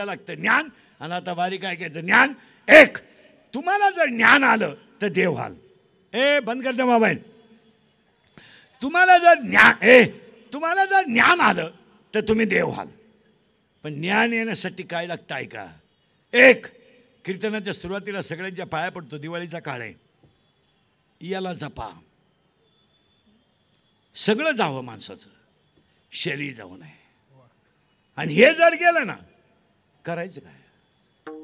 पहिलं लागतं ज्ञान आणि आता बारीक काय ज्ञान एक तुम्हाला जर ज्ञान आलं तर देव हाल ए बंद करते मोबाईल तुम्हाला जर ज्ञान ए तुम्हाला जर ज्ञान आलं तर तुम्ही देव हाल पण ज्ञान येण्यासाठी काय लागतं ऐका एक कीर्तनाच्या सुरुवातीला सगळ्यांच्या पाया पडतो दिवाळीचा काळ आहे याला जपा सगळं जावं माणसाचं शरीर जाऊ नये आणि हे जर गेलं ना करायचं काय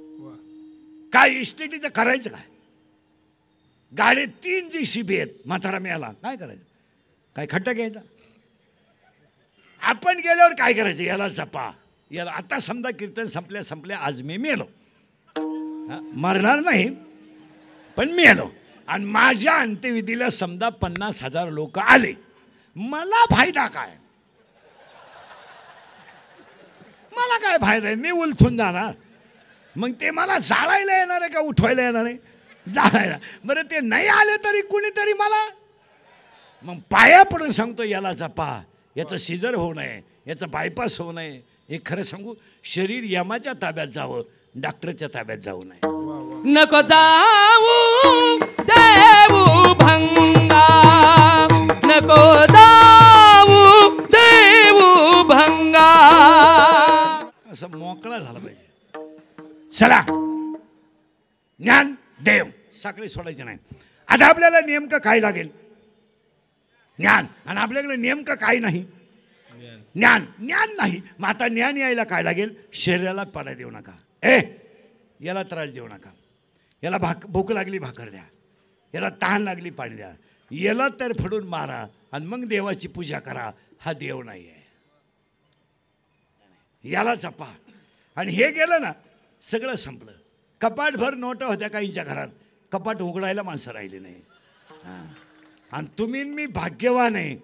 काय इस्टेटीचं करायचं काय गाडी तीन जी शिबी आहेत म्हातारा मिळाला काय करायचं काय खट्ट घ्यायचा आपण गेल्यावर काय करायचं याला जपा याला आता समजा कीर्तन संपल्या संपल्या आज मी मेलो मरणार नाही पण मी आलो आणि माझ्या अंत्यविधीला समजा पन्नास हजार लोक आले मला फायदा काय मला काय फायदा आहे मी उलथून जाणार मग ते मला जाळायला येणार आहे का उठवायला येणार आहे जाळायला बरं ते नाही आले तरी कुणीतरी मला मग पाया पडून सांगतो याला जपा याचं सिजर होऊ नये याचं बायपास होऊ नये हे खरं सांगू शरीर यमाच्या ताब्यात जावं डॉक्टरच्या ताब्यात जाऊ नये नको जाऊ देऊ भंगा नको मोकळा झाला पाहिजे चला ज्ञान देव साखळी सोडायचे नाही आता आपल्याला नेमकं काय लागेल ज्ञान आणि आपल्याकडे नेमकं काय नाही ज्ञान ज्ञान नाही मग आता ज्ञान यायला काय लागेल शरीराला पडा देऊ नका ए याला त्रास देऊ नका याला भाक भूक लागली भाकर द्या याला तहान लागली पाणी द्या याला तर फडून मारा आणि मग देवाची पूजा करा हा देव नाही आहे याला चपा आणि हे गेलं ना सगळं संपलं कपाटभर नोटा होत्या काहींच्या घरात कपाट उघडायला माणसं राहिली नाही आणि तुम्ही मी भाग्यवान आहे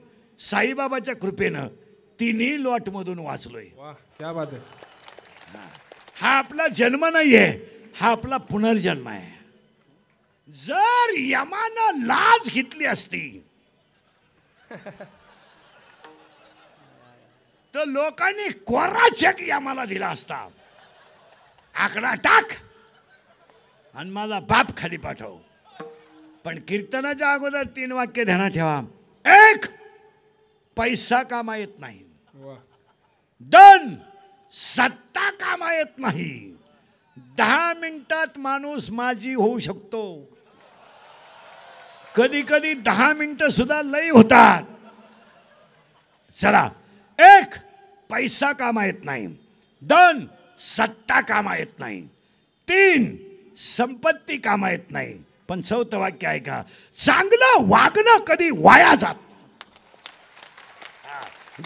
साईबाबाच्या कृपेनं तिन्ही लॉटमधून वाचलोय त्या बात आहे हा आपला जन्म नाही आहे हा आपला पुनर्जन्म आहे जर यमानं लाज घेतली असती तर लोकांनी कोरा चेक यमाला दिला असता आकडा टाक आणि माझा बाप खाली पाठव पण कीर्तनाच्या अगोदर तीन वाक्य ध्यानात ठेवा एक पैसा कामा येत नाही दोन सत्ता कामा येत नाही दहा मिनिटात माणूस माझी होऊ शकतो कधी कधी दहा मिनिटं सुद्धा लई होतात चला एक पैसा कामा येत नाही दोन सत्ता कामा येत नाही तीन संपत्ती कामा येत नाही पण चौथं वाक्य आहे का चांगलं वागणं कधी वाया जात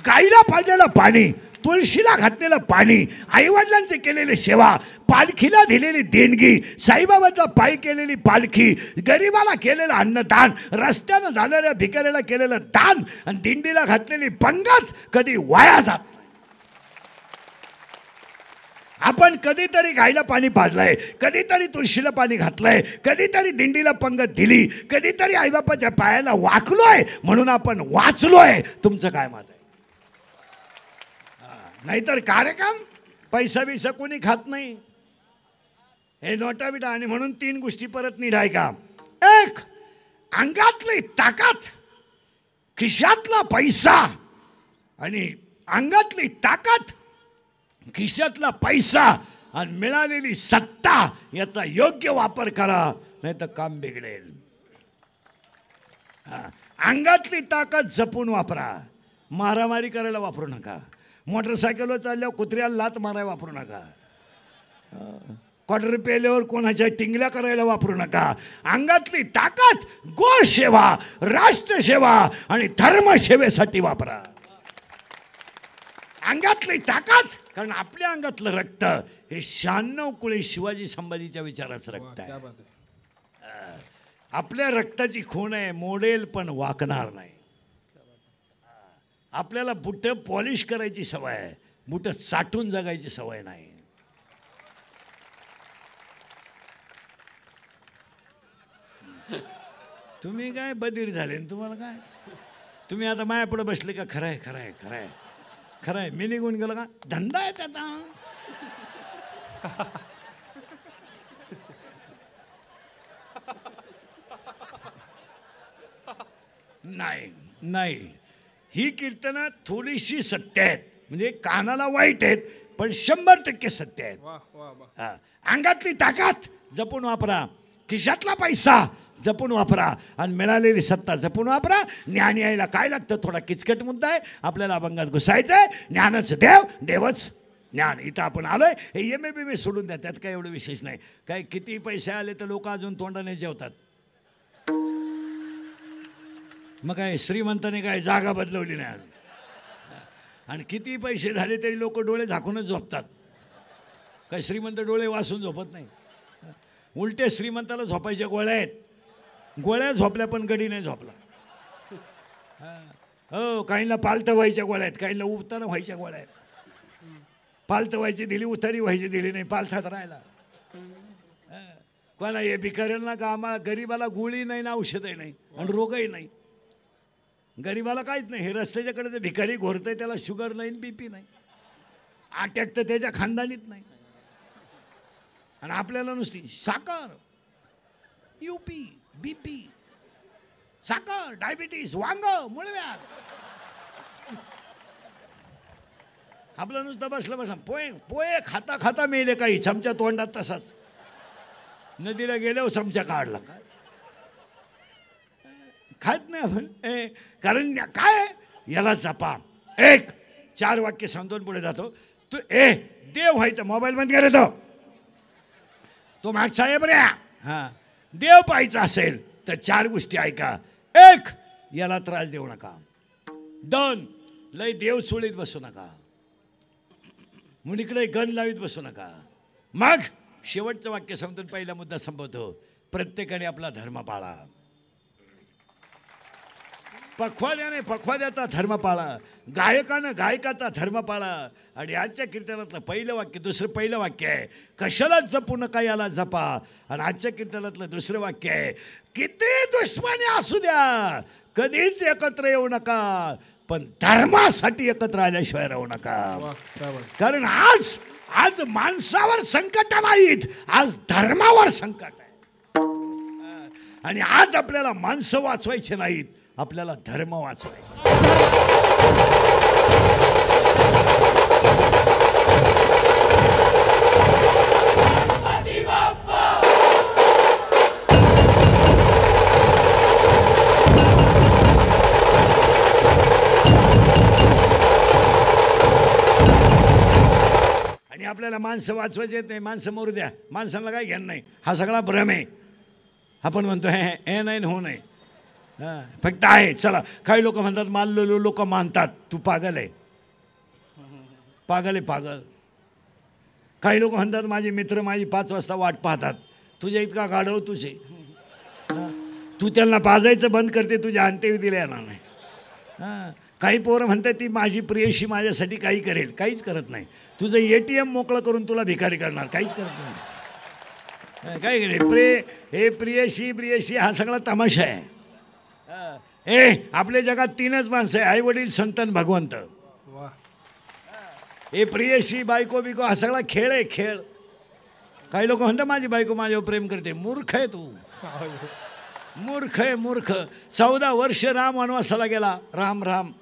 गाईला पाडलेलं पाणी तुळशीला घातलेलं पाणी आईवडिलांचे केलेले सेवा पालखीला दिलेली देणगी साईबाबाचा पायी केलेली पालखी गरिबाला केलेलं अन्नदान रस्त्यानं जाणाऱ्या भिकाऱ्याला केलेलं दान आणि दिंडीला घातलेली पंगत कधी वाया जात आपण कधीतरी गायला पाणी पाजलंय कधीतरी तुळशीला पाणी घातलंय कधीतरी दिंडीला पंगत दिली कधीतरी आईबापाच्या पायाला वाकलोय म्हणून आपण वाचलोय तुमचं काय मत आहे नाहीतर कार्यक्रम पैसा बिसा कोणी खात नाही हे नोटा बिटा आणि म्हणून तीन गोष्टी परत निढाय का एक अंगातली ताकद खिशातला पैसा आणि अंगातली ताकद खिशातला पैसा आणि मिळालेली सत्ता याचा योग्य वापर करा नाही तर काम बिघडेल अंगातली ताकद जपून वापरा मारामारी करायला वापरू नका मोटरसायकलवर चालल्यावर कुत्र्याला लात मारायला वापरू नका क्वार्टर पेल्यावर कोणाच्या टिंगल्या करायला वापरू नका अंगातली ताकद गोसेवा राष्ट्रसेवा आणि धर्मसेवेसाठी वापरा अंगातली ताकद कारण आपल्या अंगातलं रक्त हे शहाण्णव कुळे शिवाजी संभाजीच्या विचाराचं रक्त आहे आपल्या रक्ताची खूण आहे मोडेल पण वाकणार नाही आपल्याला बुट पॉलिश करायची सवय आहे बुट साठून जगायची सवय नाही तुम्ही काय बधीर झाले तुम्हाला काय तुम्ही आता मायापुढे बसले का खरं आहे खरं आहे खरं आहे खरं आहे मी निघून गेलो का धंदा आहे त्याचा नाही नाही ही कीर्तनं थोडीशी सत्य आहेत म्हणजे कानाला वाईट आहेत पण शंभर टक्के सत्य आहेत अंगातली ताकद जपून वापरा खिशातला पैसा जपून वापरा आणि मिळालेली सत्ता जपून वापरा ज्ञान यायला काय लागतं थोडा किचकट मुद्दा आहे आपल्याला अभंगात घुसायचं आहे ज्ञानच देव देवच ज्ञान इथं आपण आलोय हे एम ए बी मी सोडून द्या त्यात काही एवढं विशेष नाही काय किती पैसे आले तर लोक अजून तोंडाने जेवतात मग काय श्रीमंताने काय जागा बदलवली नाही अजून आणि किती पैसे झाले तरी लोक डोळे झाकूनच झोपतात काय श्रीमंत डोळे वासून झोपत नाही उलटे श्रीमंताला झोपायच्या गोळ्या आहेत गोळ्या झोपल्या पण गडी नाही झोपला हो काहींना पालत व्हायच्या गोळ्या आहेत काहींना उबताना व्हायच्या गोळ्या आहेत पालत व्हायची दिली उतारी व्हायची दिली नाही पालथात राहिला कोणा हे भिकाऱ्यांना का आम्हाला गरीबाला गोळी नाही ना औषधही नाही आणि रोगही नाही गरीबाला काहीच नाही हे रस्त्याच्याकडे जे भिकारी घोरतंय त्याला शुगर नाही बी पी नाही अटॅक तर त्याच्या खानदानीत नाही आणि आपल्याला नुसती साखर युपी बी साखर डायबिटीस वांग मुळव्यात आपलं नुसतं बसलं बसलं पोहे पोहे खाता खाता मेले काही चमच्या तोंडात तसाच नदीला गेल्यावर चमचा काढला काय खात नाही आपण कारण काय याला जपा एक चार वाक्य सांगून पुढे जातो तू ए देव व्हायचं मोबाईल बंद तर तो माग साहेब हा देव पाहायचा असेल तर चार गोष्टी ऐका एक याला त्रास देऊ नका दोन लय देव चोळीत बसू नका मुलीकडे इकडे गण लावीत बसू नका मग शेवटचं वाक्य सांगतून पहिला मुद्दा संबोधतो प्रत्येकाने आपला धर्म पाळा पखवाद्याने पखवाद्याचा धर्म पाळा गायकानं गायकाचा धर्म पाळा आणि आजच्या कीर्तनातलं पहिलं वाक्य दुसरं पहिलं वाक्य आहे कशाला जपू नका याला जपा आणि आजच्या कीर्तनातलं दुसरं वाक्य आहे किती दुश्मनी असू द्या कधीच एकत्र येऊ नका पण धर्मासाठी एकत्र आल्याशिवाय राहू नका कारण आज आज माणसावर संकट नाहीत आज धर्मावर संकट आहे आणि आज आपल्याला माणसं वाचवायचे नाहीत आपल्याला धर्म वाचवायचा आपल्याला माणसं वाचवायचे येत नाही माणसं मोरू द्या माणसांना काय घेणं नाही हा सगळा भ्रम आहे आपण म्हणतो हे नाही हो नाही हां फक्त आहे चला काही लोक म्हणतात मानलेलो लोक मानतात तू पागल आहे पागल आहे पागल काही लोक म्हणतात माझे मित्र माझी पाच वाजता वाट पाहतात तुझ्या इतका गाढव तुझे तू त्यांना पाजायचं बंद करते तुझ्या आणतेही दिले येणार नाही हां काही पोरं म्हणतात ती माझी प्रियशी माझ्यासाठी काही करेल काहीच करत नाही तुझं ए टी एम मोकळं करून तुला भिकारी करणार काहीच करत नाही काय केले प्रे हे प्रियशी प्रियशी हा सगळा तमाशा आहे ए आपल्या जगात तीनच माणसं आहे आई वडील संतन भगवंत हे प्रियशी बायको बिको हा सगळा खेळ आहे खेळ काही लोक म्हणतात माझी बायको माझ्यावर प्रेम करते मूर्ख आहे तू मूर्ख आहे मूर्ख चौदा वर्ष राम वनवासाला गेला राम राम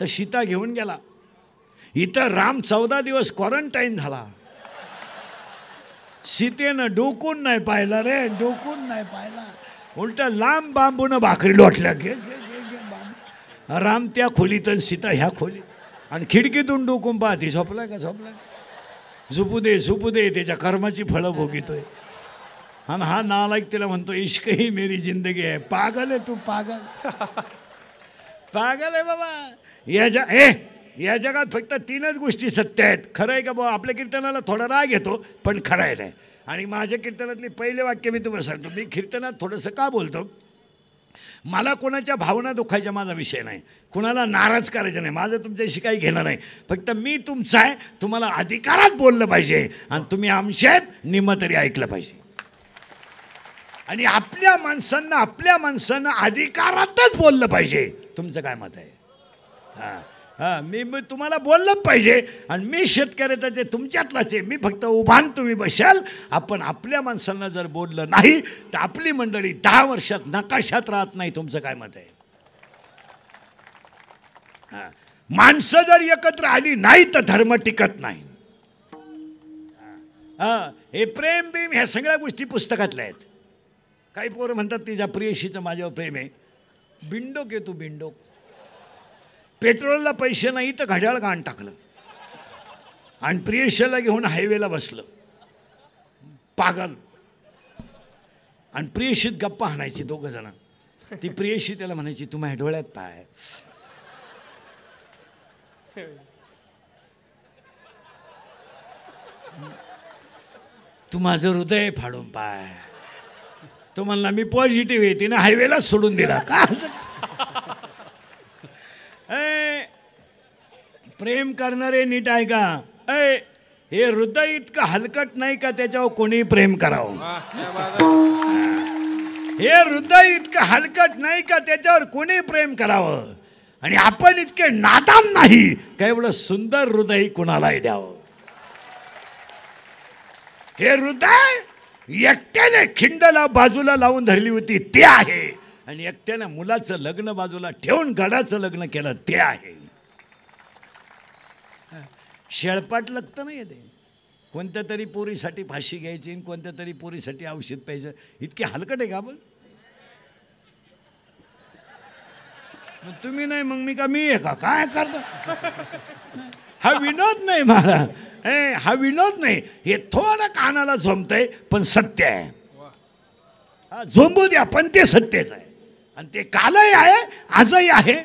तर सीता घेऊन गेला इथं राम चौदा दिवस क्वारंटाईन झाला सीतेनं डोकून नाही पाहिलं रे डोकून नाही पाहिला उलट लांब बांबून भाकरी लोटल्या घे राम त्या खोलीत सीता ह्या खोली आणि खिडकीतून डोकून पाहती झोपला का झोपला झोपू दे झोपू दे त्याच्या कर्माची फळं भोगितोय आणि हा नालायक तिला म्हणतो इश्क ही मेरी जिंदगी आहे पागल आहे तू पागल पागल आहे बाबा या जा ए या जगात फक्त तीनच गोष्टी सत्य आहेत खरं आहे का बाबा आपल्या कीर्तनाला थोडा राग येतो पण खरं आहे नाही आणि माझ्या कीर्तनातले पहिले वाक्य मी तुम्हाला सांगतो मी कीर्तनात थोडंसं का बोलतो मला कोणाच्या भावना दुखायच्या माझा विषय नाही कुणाला नाराज करायचं नाही माझं तुमच्याशी काही घेणं नाही फक्त मी तुमचा आहे तुम्हाला अधिकारात बोललं पाहिजे आणि तुम्ही आमचे निम्म तरी ऐकलं पाहिजे आणि आपल्या माणसांना आपल्या माणसांना अधिकारातच बोललं पाहिजे तुमचं काय मत आहे हां हां मी मी तुम्हाला बोललं पाहिजे आणि मी शेतकऱ्याचा जे तुमच्यातलाच आहे मी फक्त उभान तुम्ही बसाल आपण आपल्या माणसांना जर बोललं नाही तर आपली मंडळी दहा वर्षात नकाशात राहत नाही तुमचं काय मत आहे माणसं जर एकत्र आली नाही तर धर्म टिकत नाही हां हे प्रेम बीम ह्या सगळ्या गोष्टी पुस्तकातल्या आहेत काही पोरं म्हणतात तिच्या प्रियशीचं माझ्यावर प्रेम आहे बिंडोक येतो बिंडोक पेट्रोलला पैसे नाही तर घड्याळ घाण टाकलं आणि प्रियेशला घेऊन हायवेला बसलं पागल आणि प्रियशीत गप्पा आणायची दोघं जण ती प्रियशी त्याला म्हणायची तू डोळ्यात पाय तू माझं हृदय फाडून पाय तो म्हणला मी पॉझिटिव्ह आहे तिने हायवेलाच सोडून दिला का प्रेम करणारे नीट आहे का अय हे हृदय इतकं हलकट नाही का त्याच्यावर कोणी प्रेम करावं हे हृदय इतकं हलकट नाही का त्याच्यावर कोणी प्रेम करावं आणि आपण इतके नादाम नाही का एवढं सुंदर हृदय कुणालाही द्यावं हे हृदय एकट्याने खिंडला बाजूला लावून धरली होती ते आहे आणि एकट्याने मुलाचं लग्न बाजूला ठेवून गडाचं लग्न केलं ते आहे शेळपाट लागतं नाही ते कोणत्या तरी पोरीसाठी फाशी घ्यायची आणि कोणत्या तरी पोरीसाठी औषध प्यायचं इतके हलकट आहे का बोल मग तुम्ही नाही मग मी का मी का काय करतो हा विनोद नाही मला ए हा विनोद नाही हे थोडं कानाला झोंबतंय पण सत्य आहे हा झोंबू द्या पण ते सत्यच आहे आणि ते कालही आहे आजही आहे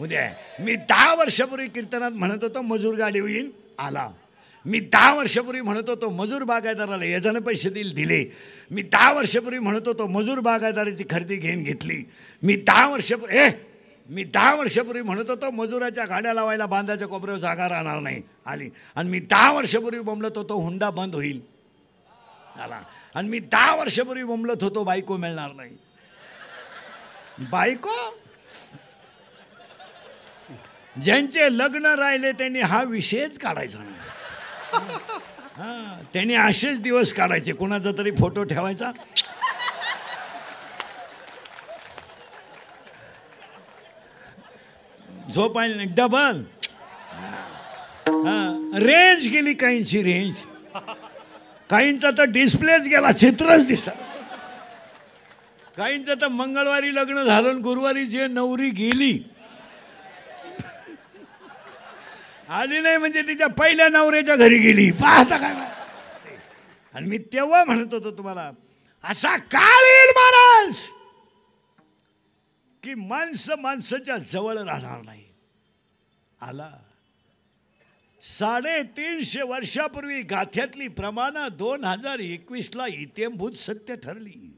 उद्या मी दहा वर्षापूर्वी कीर्तनात म्हणत होतो मजूर गाडी होईल आला मी दहा वर्षापूर्वी म्हणत होतो मजूर बागायदाराला यजन पैसे देईल दिले मी दहा वर्षापूर्वी म्हणत होतो मजूर बागायदाराची खरेदी घेऊन घेतली मी दहा वर्षापूर्वी ए मी दहा वर्षापूर्वी म्हणत होतो मजुराच्या गाड्या लावायला बांधाच्या कोपऱ्यावर जागा राहणार नाही आली आणि मी दहा वर्षापूर्वी बोंबलत होतो हुंडा बंद होईल आला आणि मी दहा वर्षापूर्वी बोंबलत होतो बायको मिळणार नाही बायको ज्यांचे लग्न राहिले त्यांनी हा विषयच काढायचा नाही त्यांनी असेच दिवस काढायचे कोणाचा तरी फोटो ठेवायचा झोपायला नाही डबल रेंज गेली काहींची रेंज काहींचा तर डिस्प्लेच गेला चित्रच दिसा काहींचं तर मंगळवारी लग्न झालं गुरुवारी जे नवरी गेली आली नाही म्हणजे तिच्या पहिल्या नवऱ्याच्या घरी गेली पाहता काय आणि मी तेव्हा म्हणत होतो तुम्हाला असा काळ येईल महाराज की माणसं माणसाच्या जवळ राहणार नाही आला साडेतीनशे वर्षापूर्वी गाथ्यातली प्रमाणं दोन हजार एकवीसला इत्यंभूत सत्य ठरली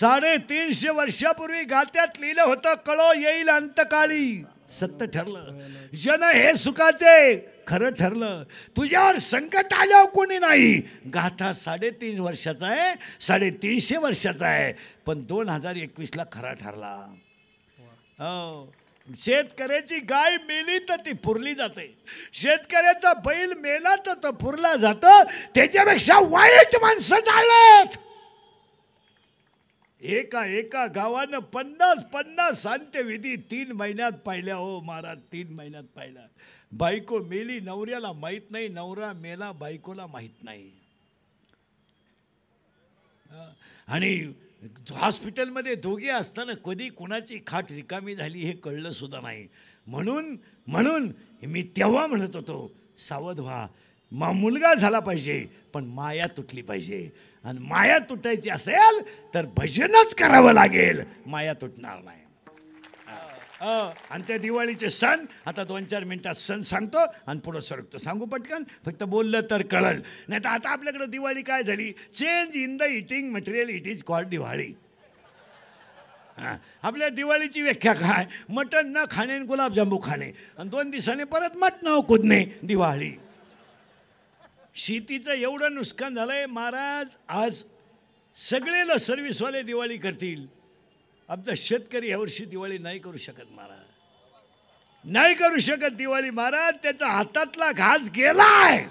साडेतीनशे वर्षापूर्वी गाथ्यात लिहिलं होतं कळो येईल अंतकाळी सत्य ठरलं जन हे सुखाचे खरं ठरलं तुझ्यावर संकट आल्यावर कोणी नाही गाथा साडेतीन वर्षाचा आहे साडेतीनशे वर्षाचा आहे पण दोन हजार एकवीसला खरा ठरला हो शेतकऱ्याची गाय मेली तर ती पुरली जाते शेतकऱ्याचा बैल मेला तर तो पुरला जातं त्याच्यापेक्षा वाईट माणसं चालत एका एका गावानं पन्नास पन्नास सांत्यविधी तीन महिन्यात पाहिल्या हो महाराज तीन महिन्यात पाहिला बायको मेली नवऱ्याला माहीत नाही नवरा मेला बायकोला माहीत नाही आणि हॉस्पिटलमध्ये दोघे असताना कधी कोणाची खाट रिकामी झाली हे कळलं सुद्धा नाही म्हणून म्हणून मी तेव्हा म्हणत होतो सावध व्हा मा मुलगा झाला पाहिजे पण माया तुटली पाहिजे आणि माया तुटायची असेल तर भजनच करावं लागेल माया तुटणार नाही आणि त्या दिवाळीचे सण आता दोन चार मिनटात सण सांगतो आणि पुढं सरकतो सांगू पटकन फक्त बोललं तर कळल नाही तर आता आपल्याकडे दिवाळी काय झाली change in the eating material it is called Diwali आपल्या दिवाळीची व्याख्या काय मटण न खाणे आणि गुलाबजांबू खाणे आणि दोन दिवसाने परत मटण कुदणे दिवाळी शेतीचं एवढं नुकसान झालं आहे महाराज आज सगळेला सर्व्हिसवाले दिवाळी करतील आमचा शेतकरी यावर्षी दिवाळी नाही करू शकत महाराज नाही करू शकत दिवाळी महाराज त्याचा हातातला घास गेलाय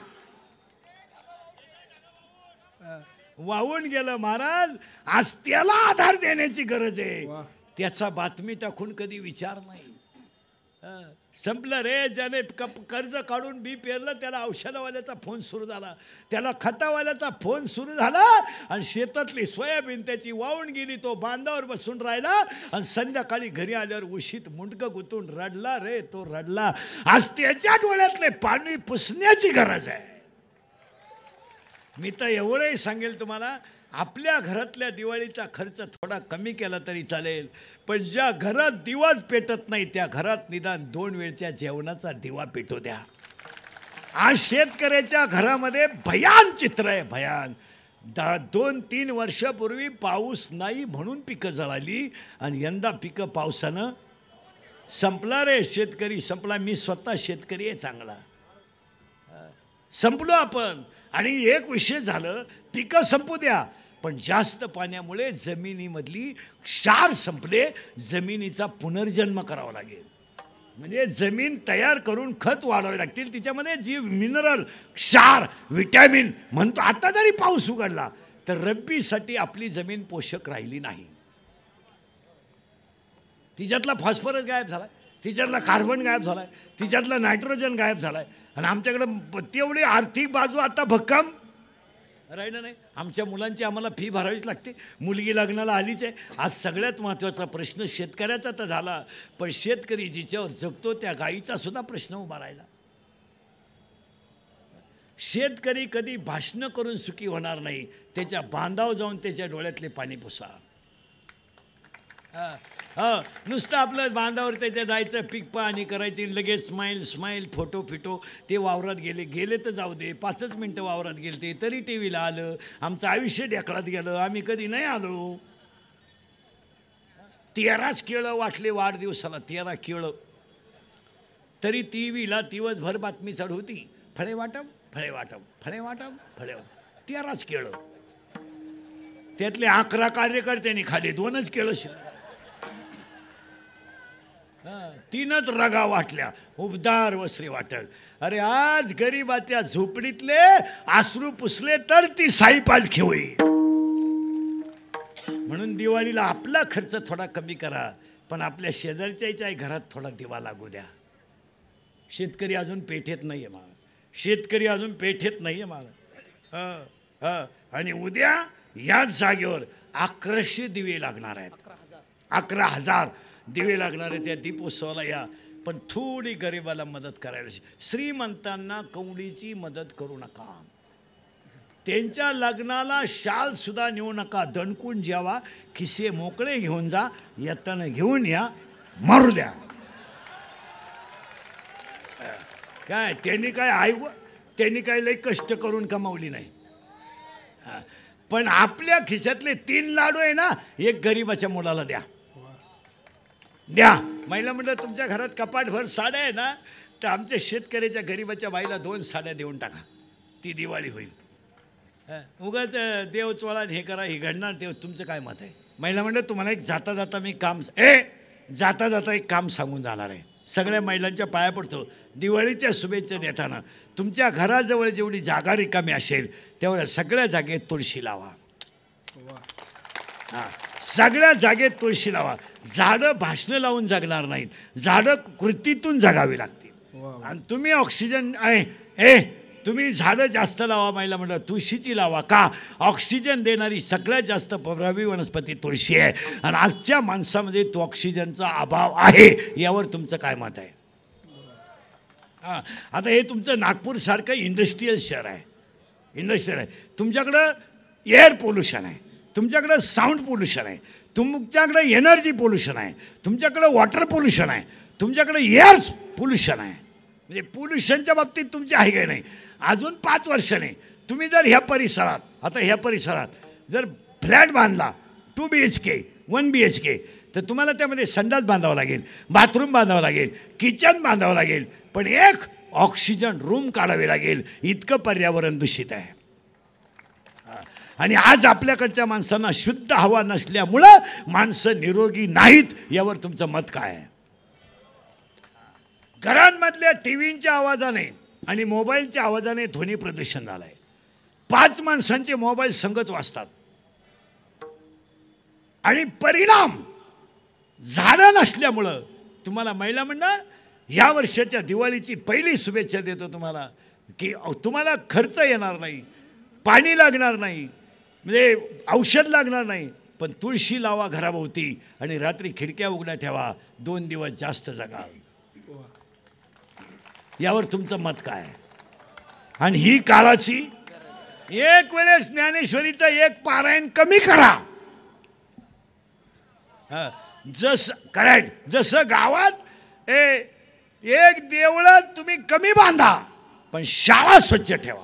वाहून गेलं महाराज आज त्याला आधार देण्याची गरज आहे त्याचा बातमी टाकून कधी विचार नाही संपलं रे ज्याने कप कर्ज काढून बी पेरलं त्याला औषधवाल्याचा फोन सुरू झाला त्याला खतावाल्याचा फोन सुरू झाला आणि शेतातली सोयाबीन त्याची वाहून गेली तो बांधावर बसून राहिला आणि संध्याकाळी घरी आल्यावर उशीत मुंडकं गुतून रडला रे तो रडला आज त्याच्या डोळ्यातले पाणी पुसण्याची गरज आहे मी तर एवढंही सांगेल तुम्हाला आपल्या घरातल्या दिवाळीचा खर्च थोडा कमी केला तरी चालेल पण ज्या घरात दिवाच पेटत नाही त्या घरात निदान दोन वेळच्या जेवणाचा दिवा पेटू द्या आज शेतकऱ्याच्या घरामध्ये भयान चित्र आहे भयान दहा दोन तीन वर्षापूर्वी पाऊस नाही म्हणून पिकं जळाली आणि यंदा पिकं पावसानं संपला रे शेतकरी संपला मी स्वतः शेतकरी आहे चांगला संपलो आपण आणि एक विषय झालं पिकं संपू द्या पण जास्त पाण्यामुळे जमिनीमधली क्षार संपले जमिनीचा पुनर्जन्म करावा लागेल म्हणजे जमीन तयार करून खत वाढावे लागतील तिच्यामध्ये जी मिनरल क्षार विटॅमिन म्हणतो आता जरी पाऊस उघडला तर रब्बीसाठी आपली जमीन पोषक राहिली नाही तिच्यातला फॉस्फरस गायब झाला तिच्यातला कार्बन गायब झाला आहे तिच्यातला नायट्रोजन गायब झाला आहे आणि आमच्याकडं तेवढी आर्थिक बाजू आता भक्कम राहिलं नाही आमच्या मुलांची आम्हाला फी भरावीच लागते मुलगी लग्नाला आलीच आहे आज सगळ्यात महत्त्वाचा प्रश्न शेतकऱ्याचा तर झाला पण शेतकरी जिच्यावर जगतो त्या गाईचा सुद्धा प्रश्न उभा राहिला शेतकरी कधी भाषणं करून सुखी होणार नाही त्याच्या बांधाव जाऊन त्याच्या डोळ्यातले पाणी पुसा नुसतं आपलं बांधावर त्याच्या जायचं पिकपा आणि करायची लगेच स्माईल स्माईल फोटो फिटो ते वावरात गेले गेले तर जाऊ दे पाचच मिनटं वावरात गेले ते तरी टी व्हीला आलं आमचं आयुष्य ढेकळात गेलं आम्ही कधी नाही आलो तेराच केळं वाटले वाढदिवसाला तेरा केळं तरी टी व्हीला दिवसभर बातमी चढ होती फळे वाटप फळे वाटप फळे वाटप फळे वाटप तेराच केळं त्यातले अकरा कार्यकर्त्यांनी खाली दोनच केळं शिल्लक तीनच रगा वाटल्या उबदार वस्त्री वाटल अरे आज गरीबाच्या झोपडीतले आसरू पुसले तर ती साई पालखे होई म्हणून दिवाळीला आपला खर्च थोडा कमी करा पण आपल्या शेजारच्याच्या घरात थोडा दिवा लागू द्या शेतकरी अजून पेठेत नाही आहे मला शेतकरी अजून पेठेत नाही आहे ह आणि उद्या याच जागेवर अकराशे दिवे लागणार आहेत अकरा हजार दिवे लागणारे त्या दीपोत्सवाला या पण थोडी गरिबाला मदत करायला श्रीमंतांना कवडीची मदत करू नका त्यांच्या लग्नाला शालसुद्धा नेऊ नका दणकून जेवा खिसे मोकळे घेऊन जा येतन घेऊन या मारू द्या काय त्यांनी काय ऐकू त्यांनी काय लई कष्ट करून कमावली नाही पण आपल्या खिशातले तीन लाडू आहे ना एक गरिबाच्या मुलाला द्या द्या महिला म्हणलं तुमच्या घरात कपाटभर साड्या आहे ना तर आमच्या शेतकऱ्याच्या गरीबाच्या बाईला दोन साड्या देऊन टाका ती दिवाळी होईल उगाच देवचोळा हे करा हे घडणार देव तुमचं काय मत आहे महिला म्हणलं तुम्हाला एक जाता जाता मी काम ए जाता जाता एक काम सांगून जाणार आहे सगळ्या महिलांच्या पाया पडतो दिवाळीच्या शुभेच्छा देताना तुमच्या घराजवळ जेवढी जागा रिकामी असेल तेवढ्या सगळ्या जागेत तुळशी लावा हां सगळ्या जागेत तुळशी लावा झाडं भाषणं लावून जगणार नाहीत झाडं कृतीतून जगावी लागतील आणि तुम्ही ऑक्सिजन आहे हे तुम्ही झाडं जास्त लावा माहिला म्हटलं तुळशीची लावा का ऑक्सिजन देणारी सगळ्यात जास्त प्रभावी वनस्पती तुळशी आहे आणि आजच्या माणसामध्ये तो ऑक्सिजनचा अभाव आहे यावर तुमचं काय मत आहे हां आता हे तुमचं नागपूरसारखं इंडस्ट्रीयल शहर आहे इंडस्ट्रीयल आहे तुमच्याकडं एअर पोल्युशन आहे तुमच्याकडं साऊंड पोल्युशन आहे तुमच्याकडं एनर्जी पोल्युशन आहे तुमच्याकडं वॉटर पोल्युशन आहे तुमच्याकडं एअर्स पोल्युशन आहे म्हणजे पोल्युशनच्या बाबतीत तुमची आहे काही नाही अजून पाच वर्ष नाही तुम्ही जर ह्या परिसरात आता ह्या परिसरात जर फ्लॅट बांधला two B H K one B H K तर तुम्हाला त्यामध्ये संडास बांधावं लागेल बाथरूम बांधावं लागेल किचन बांधावं लागेल पण एक ऑक्सिजन रूम काढावी लागेल इतकं पर्यावरण दूषित आहे आणि आज आपल्याकडच्या माणसांना शुद्ध हवा नसल्यामुळं माणसं निरोगी नाहीत यावर तुमचं मत काय आहे घरांमधल्या टी व्हींच्या आवाजाने आणि मोबाईलच्या आवाजाने ध्वनी प्रदूषण झालं आहे पाच माणसांचे मोबाईल संगत वाचतात आणि परिणाम झाला नसल्यामुळं तुम्हाला महिला म्हणणं या वर्षाच्या दिवाळीची पहिली शुभेच्छा देतो तुम्हाला की तुम्हाला खर्च येणार नाही पाणी लागणार नाही म्हणजे औषध लागणार नाही पण तुळशी लावा घराभोवती आणि रात्री खिडक्या उघड्या ठेवा दोन दिवस जास्त जगा यावर तुमचं मत काय आणि ही काळाची एक वेळेस ज्ञानेश्वरीचं एक पारायण कमी करा जस करेक्ट जसं गावात ए एक देवळं तुम्ही कमी बांधा पण शाळा स्वच्छ ठेवा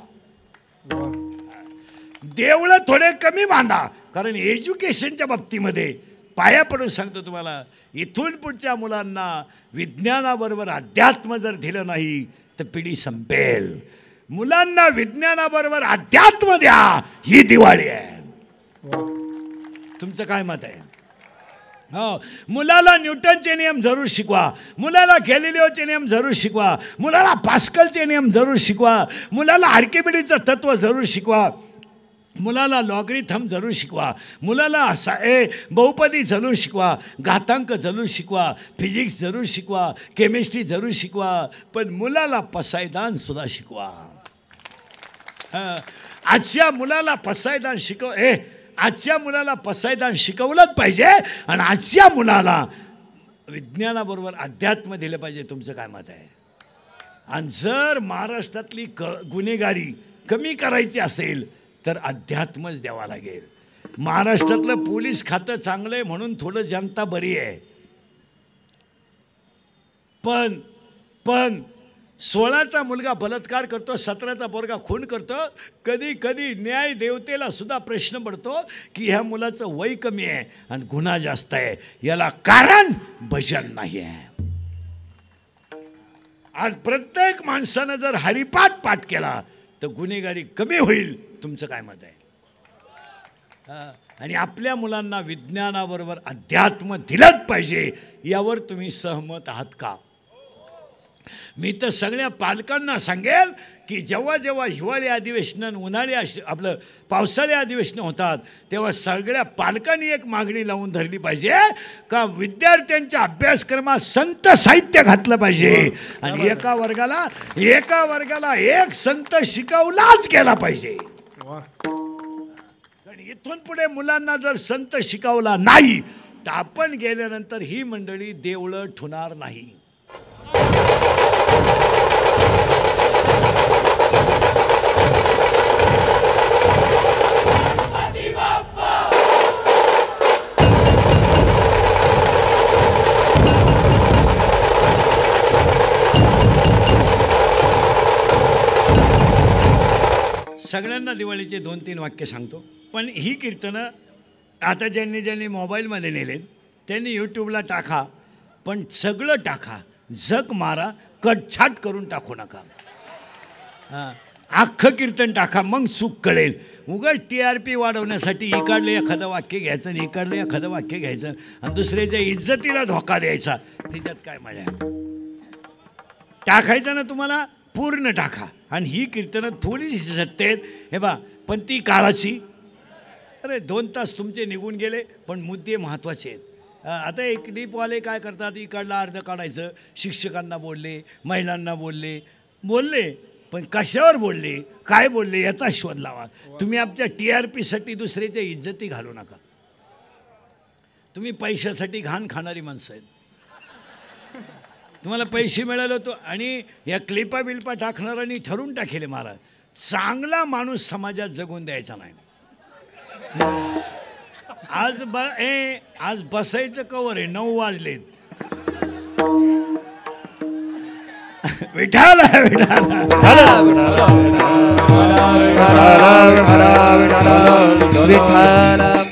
देवळं थोडे कमी बांधा कारण एज्युकेशनच्या बाबतीमध्ये पाया पडून सांगतो तुम्हाला इथून पुढच्या मुलांना विज्ञानाबरोबर अध्यात्म जर दिलं नाही तर पिढी संपेल मुलांना विज्ञानाबरोबर अध्यात्म द्या ही दिवाळी आहे तुमचं काय मत आहे हो मुलाला न्यूटनचे नियम जरूर शिकवा मुलाला गॅलिलिओचे नियम जरूर शिकवा मुलाला पास्कलचे नियम जरूर शिकवा मुलाला आर्किबिडीचं तत्त्व जरूर शिकवा मुलाला लॉगरिथम जरूर शिकवा मुलाला असा ए बहुपदी जरूर शिकवा घातांक जरूर शिकवा फिजिक्स जरूर शिकवा केमिस्ट्री जरूर शिकवा पण मुलाला सुद्धा शिकवा आजच्या मुलाला पसायदान शिकव ए आजच्या मुलाला पसायदान शिकवलंच पाहिजे आणि आजच्या मुलाला विज्ञानाबरोबर अध्यात्म दिलं पाहिजे तुमचं काय मत आहे आणि जर महाराष्ट्रातली क गुन्हेगारी कमी करायची असेल तर अध्यात्मच द्यावा लागेल महाराष्ट्रातलं पोलीस खातं चांगलं आहे म्हणून थोडं जनता बरी आहे पण पण सोळाचा मुलगा बलात्कार करतो सतराचा पोरगा खून करतो कधी कधी न्याय देवतेला सुद्धा प्रश्न पडतो की ह्या मुलाचं वय कमी आहे आणि गुन्हा जास्त आहे याला कारण भजन नाही आहे आज प्रत्येक माणसानं जर हरिपाठ पाठ केला तर गुन्हेगारी कमी होईल तुमचं काय मत आहे आणि आपल्या मुलांना विज्ञानाबरोबर अध्यात्म दिलंच पाहिजे यावर तुम्ही सहमत आहात का मी तर सगळ्या पालकांना सांगेल की जेव्हा जेव्हा हिवाळी अधिवेशन उन्हाळी अश आपलं पावसाळी अधिवेशनं होतात तेव्हा सगळ्या पालकांनी एक मागणी लावून धरली पाहिजे का विद्यार्थ्यांच्या अभ्यासक्रमात संत साहित्य घातलं पाहिजे हो. आणि एका वर्गाला एका वर्गाला एक संत शिकवलाच गेला पाहिजे इथून पुढे मुलांना जर संत शिकवला नाही तर आपण गेल्यानंतर ही मंडळी देवळं ठुणार नाही सगळ्यांना दिवाळीचे दोन तीन वाक्य सांगतो पण ही कीर्तनं आता ज्यांनी ज्यांनी मोबाईलमध्ये नेले त्यांनी यूट्यूबला टाका पण सगळं टाका जग मारा कटछाट करून टाकू नका हां अख्खं कीर्तन टाका मग सुख कळेल उगाच टी आर पी वाढवण्यासाठी इकडलं एखादं वाक्य घ्यायचं आणि इकडलं एखादं वाक्य घ्यायचं आणि दुसऱ्याच्या इज्जतीला धोका द्यायचा त्याच्यात काय मजा टाकायचं ना तुम्हाला पूर्ण टाका आणि ही कीर्तनं थोडीशी सत्य आहेत हे बा पण ती काळाची अरे दोन तास तुमचे निघून गेले पण मुद्दे महत्त्वाचे आहेत आता एक डीपवाले काय करतात इकडला अर्ध काढायचं शिक्षकांना बोलले महिलांना बोलले बोलले पण कशावर बोलले काय बोलले याचा शोध लावा तुम्ही आमच्या टी आर पीसाठी दुसऱ्याच्या इज्जती घालू नका तुम्ही पैशासाठी घाण खाणारी माणसं आहेत तुम्हाला पैसे मिळाले होतो आणि या क्लिपा बिल्पा टाकणाऱ्यांनी ठरून टाकेले महाराज चांगला माणूस समाजात जगून द्यायचा नाही आज ब ए आज बसायचं कवर आहे नऊ वाजलेत विठाल विठाल